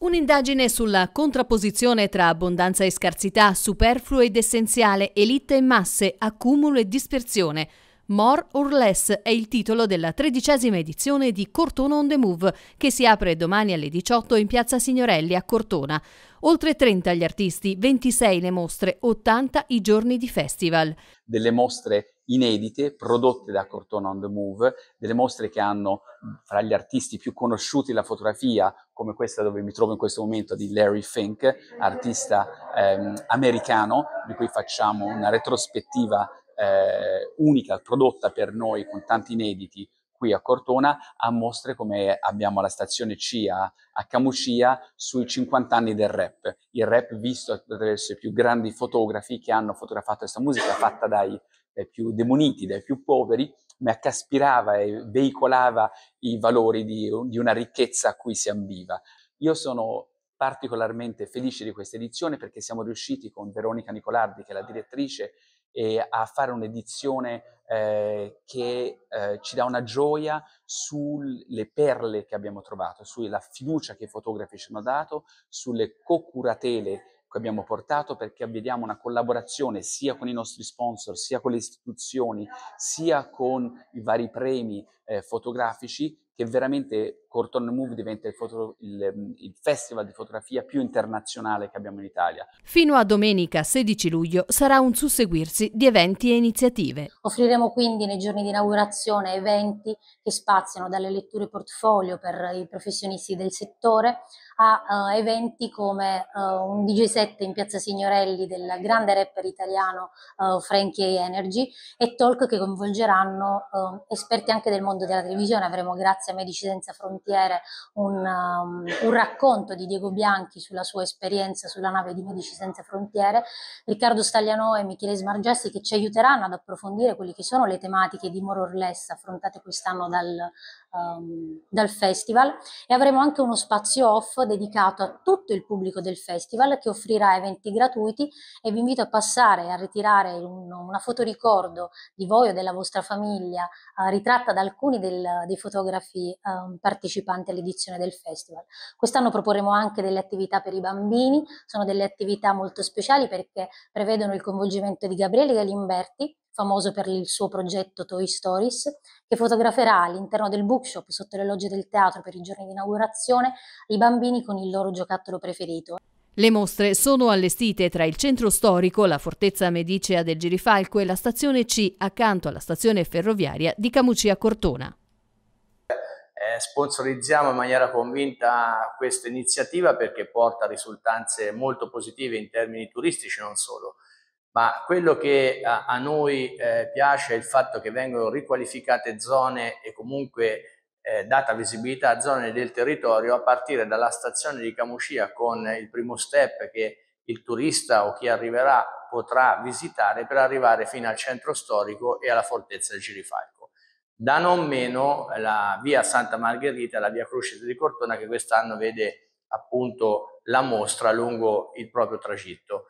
Un'indagine sulla contrapposizione tra abbondanza e scarsità, superfluo ed essenziale, elite e masse, accumulo e dispersione – More or Less è il titolo della tredicesima edizione di Cortona on the Move, che si apre domani alle 18 in piazza Signorelli a Cortona. Oltre 30 gli artisti, 26 le mostre, 80 i giorni di festival. Delle mostre inedite prodotte da Cortona on the Move, delle mostre che hanno fra gli artisti più conosciuti la fotografia, come questa dove mi trovo in questo momento di Larry Fink, artista ehm, americano, di cui facciamo una retrospettiva eh, unica prodotta per noi con tanti inediti qui a Cortona, a mostre come abbiamo alla stazione CIA a, a Camucia sui 50 anni del rap. Il rap visto attraverso i più grandi fotografi che hanno fotografato questa musica fatta dai, dai più demoniti, dai più poveri, ma che aspirava e veicolava i valori di, di una ricchezza a cui si ambiva. Io sono particolarmente felice di questa edizione perché siamo riusciti con Veronica Nicolardi, che è la direttrice, e a fare un'edizione eh, che eh, ci dà una gioia sulle perle che abbiamo trovato, sulla fiducia che i fotografi ci hanno dato, sulle co-curatele che abbiamo portato perché vediamo una collaborazione sia con i nostri sponsor, sia con le istituzioni, sia con i vari premi eh, fotografici che veramente Corton Move diventa il, foto, il, mm, il, festival di fotografia più internazionale che abbiamo in Italia. Fino a domenica 16 luglio sarà un susseguirsi di eventi e iniziative. Offriremo quindi nei giorni di inaugurazione eventi che spaziano dalle letture portfolio per i professionisti del settore a uh, eventi come uh, un DJ set in Piazza Signorelli del grande rapper italiano uh, Frankie Energy e talk che coinvolgeranno esperti anche del mondo mondo della televisione, avremo grazie a Medici Senza Frontiere un, um, un racconto di Diego Bianchi sulla sua esperienza sulla nave di Medici Senza Frontiere, Riccardo Stagliano e Michele Smargessi che ci aiuteranno ad approfondire quelle che sono le tematiche di Moro Orlessa affrontate quest'anno dal, um, ehm, dal festival e avremo anche uno spazio off dedicato a tutto il pubblico del festival che offrirà eventi gratuiti e vi invito a passare a ritirare un, una fotoricordo di voi o della vostra famiglia uh, ritratta da alcuni del, dei fotografi um, partecipanti all'edizione del festival. Quest'anno proporremo anche delle attività per i bambini, sono delle attività molto speciali perché prevedono il coinvolgimento di Gabriele Galimberti famoso per il suo progetto Toy Stories, che fotograferà all'interno del bookshop sotto le logge del teatro per i giorni di inaugurazione i bambini con il loro giocattolo preferito. Le mostre sono allestite tra il centro storico, la fortezza medicea del Girifalco e la stazione C accanto alla stazione ferroviaria di Camucia Cortona. Eh, sponsorizziamo in maniera convinta questa iniziativa perché porta risultanze molto positive in termini turistici non solo, ma quello che a, noi eh, piace è il fatto che vengono riqualificate zone e comunque eh, data visibilità a zone del territorio a partire dalla stazione di Camuscia con il primo step che il turista o chi arriverà potrà visitare per arrivare fino al centro storico e alla fortezza del Girifalco. Da non meno la via Santa Margherita, la via Croce di Cortona che quest'anno vede appunto la mostra lungo il proprio tragitto.